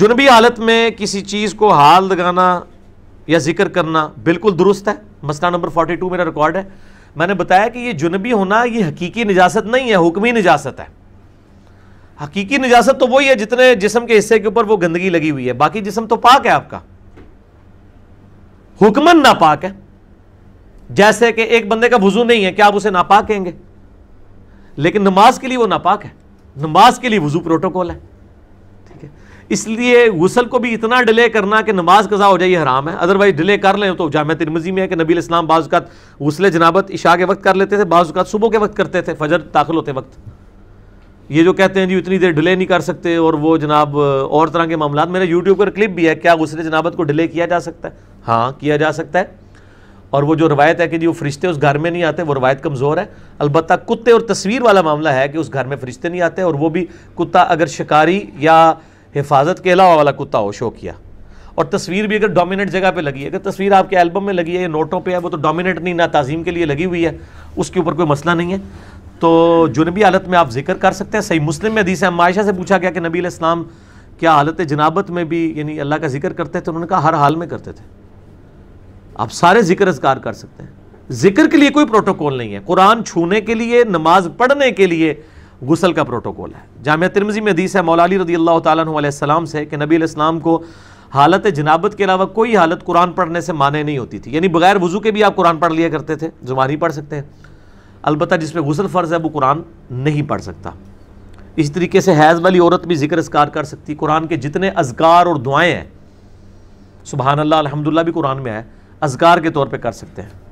جنبی حالت میں کسی چیز کو حال لگانا یا ذکر کرنا بالکل درست ہے مسئلہ نمبر 42 میرا ریکارڈ ہے میں نے بتایا کہ یہ جنبی ہونا یہ حقیقی نجاست نہیں ہے حکمی نجاست ہے حقیقی نجاست تو وہی ہے جتنے جسم کے حصے کے اوپر وہ گندگی لگی ہوئی ہے باقی جسم تو پاک ہے آپ کا حکمن ناپاک ہے جیسے کہ ایک بندے کا وضو نہیں ہے کیا آپ اسے ناپاک کہیں گے لیکن نماز کے لیے وہ ناپاک ہے نماز کے لیے وضو پروٹوکول ہے کے اس لیے غسل کو بھی اتنا ڈیلے کرنا کہ نماز قضا ہو جائے یہ حرام ہے ادروائز ڈیلے کر لیں تو جامعہ ترمزی میں ہے کہ نبی علیہ السلام بعض اوقات غسل جنابت عشاء کے وقت کر لیتے تھے بعض اوقات صبح کے وقت کرتے تھے فجر داخل ہوتے وقت یہ جو کہتے ہیں جی اتنی دیر ڈیلے نہیں کر سکتے اور وہ جناب اور طرح کے معاملات میرے یوٹیوب پر کلپ بھی ہے کیا غسل جنابت کو ڈیلے کیا جا سکتا ہے ہاں کیا جا سکتا ہے اور وہ جو روایت ہے کہ جی وہ فرشتے اس گھر میں نہیں آتے وہ روایت کمزور ہے البتہ کتے اور تصویر والا معاملہ ہے کہ اس گھر میں فرشتے نہیں آتے اور وہ بھی کتا اگر شکاری یا حفاظت کے علاوہ والا کتا ہو شو کیا اور تصویر بھی اگر ڈومیننٹ جگہ پہ لگی ہے اگر تصویر آپ کے البم میں لگی ہے نوٹوں پہ ہے وہ تو ڈومیننٹ نہیں نہ تعظیم کے لیے لگی ہوئی ہے اس کے اوپر کوئی مسئلہ نہیں ہے تو جنبی حالت میں آپ ذکر کر سکتے ہیں صحیح مسلم میں حدیث ہے معائشہ سے پوچھا گیا کہ نبی علیہ السلام کیا حالت جنابت میں بھی یعنی اللہ کا ذکر کرتے تھے انہوں نے کہا ہر حال میں کرتے تھے آپ سارے ذکر اذکار کر سکتے ہیں ذکر کے لیے کوئی پروٹوکول نہیں ہے قرآن چھونے کے لیے نماز پڑھنے کے لیے غسل کا پروٹوکول ہے جامعہ ترمزی میں حدیث ہے مولا علی رضی اللہ تعالیٰ علیہ السلام سے کہ نبی علیہ السلام کو حالت جنابت کے علاوہ کوئی حالت قرآن پڑھنے سے معنی نہیں ہوتی تھی یعنی بغیر وضو کے بھی آپ قرآن پڑھ لیا کرتے تھے زمانے پڑھ سکتے ہیں البتہ جس میں غسل فرض ہے وہ قرآن نہیں پڑھ سکتا اس طریقے سے حیض والی عورت بھی ذکر اذکار کر سکتی قرآن کے جتنے اذکار اور دعائیں ہیں سبحان اللہ الحمدللہ بھی قرآن میں آئے اذکار کے طور پہ کر سکتے ہیں